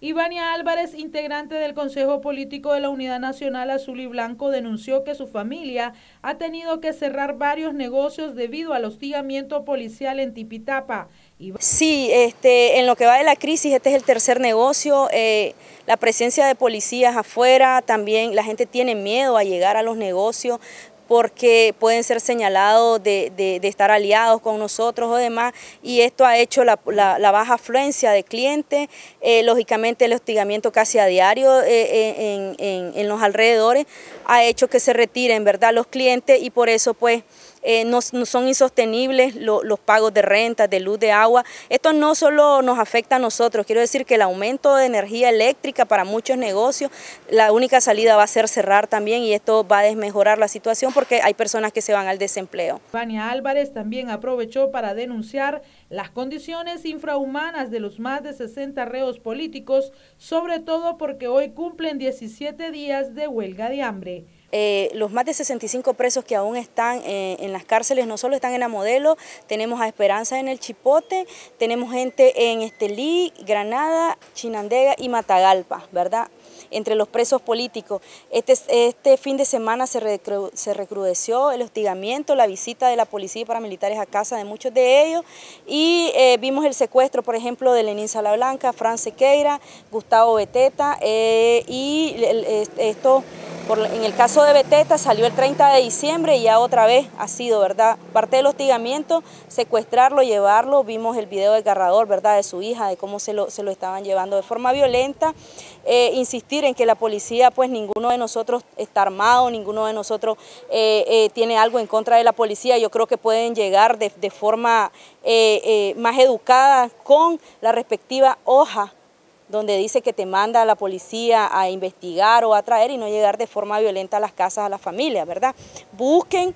Ivania Álvarez, integrante del Consejo Político de la Unidad Nacional Azul y Blanco, denunció que su familia ha tenido que cerrar varios negocios debido al hostigamiento policial en Tipitapa. Sí, este, en lo que va de la crisis, este es el tercer negocio, eh, la presencia de policías afuera, también la gente tiene miedo a llegar a los negocios, porque pueden ser señalados de, estar aliados con nosotros o demás, y esto ha hecho la, baja afluencia de clientes, eh, lógicamente el hostigamiento casi a diario eh, eh, en, los alrededores ha hecho que se retiren, ¿verdad?, los clientes y por eso pues eh, no, son insostenibles los pagos de renta, de luz, de agua. Esto no solo nos afecta a nosotros, quiero decir que el aumento de energía eléctrica para muchos negocios, la única salida va a ser cerrar también y esto va a desmejorar la situación porque hay personas que se van al desempleo. Vania Álvarez también aprovechó para denunciar las condiciones infrahumanas de los más de 60 reos políticos, sobre todo porque hoy cumplen 17 días de huelga de hambre. Eh, los más de 65 presos que aún están eh, en las cárceles no solo están en Amodelo, tenemos a Esperanza en el Chipote, tenemos gente en Estelí, Granada, Chinandega y Matagalpa, ¿verdad? entre los presos políticos. Este, este fin de semana se, recrudeció el hostigamiento, la visita de la policía y paramilitares a casa de muchos de ellos y eh, vimos el secuestro, por ejemplo, de Lenín Salablanca, Fran Sequeira, Gustavo Beteta y este, esto en el caso de Beteta salió el 30 de diciembre y ya otra vez ha sido, ¿verdad? Parte del hostigamiento, secuestrarlo, llevarlo. Vimos el video desgarrador, ¿verdad? De su hija, de cómo se lo, se lo estaban llevando de forma violenta. Eh, insistir en que la policía, pues ninguno de nosotros está armado, ninguno de nosotros eh, eh, tiene algo en contra de la policía. Yo creo que pueden llegar de forma más educada con la respectiva hoja donde dice que te manda la policía a investigar o a traer y no llegar de forma violenta a las casas, a las familias, ¿verdad? Busquen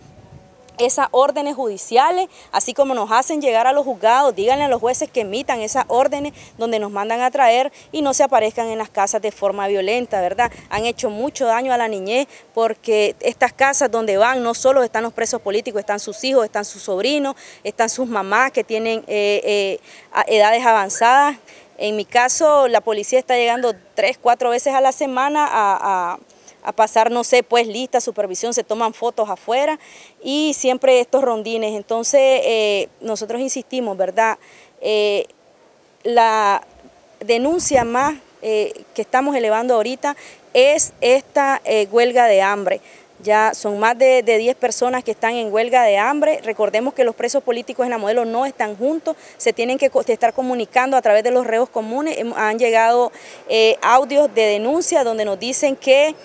esas órdenes judiciales, así como nos hacen llegar a los juzgados, díganle a los jueces que emitan esas órdenes donde nos mandan a traer y no se aparezcan en las casas de forma violenta, ¿verdad? Han hecho mucho daño a la niñez porque estas casas donde van no solo están los presos políticos, están sus hijos, están sus sobrinos, están sus mamás que tienen eh, eh, edades avanzadas. En mi caso, la policía está llegando tres, cuatro veces a la semana a, pasar, no sé, pues lista, supervisión, se toman fotos afuera y siempre estos rondines. Entonces, eh, nosotros insistimos, ¿verdad? Eh, la denuncia más eh, que estamos elevando ahorita es esta huelga de hambre. Ya son más de, 10 personas que están en huelga de hambre. Recordemos que los presos políticos en la modelo no están juntos, se tienen que estar comunicando a través de los reos comunes. Han llegado eh, audios de denuncia donde nos dicen que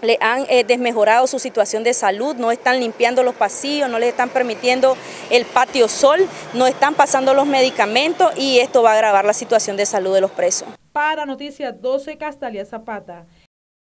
le han eh, desmejorado su situación de salud, no están limpiando los pasillos, no les están permitiendo el patio sol, no están pasando los medicamentos y esto va a agravar la situación de salud de los presos. Para Noticias 12, Castalia Zapata.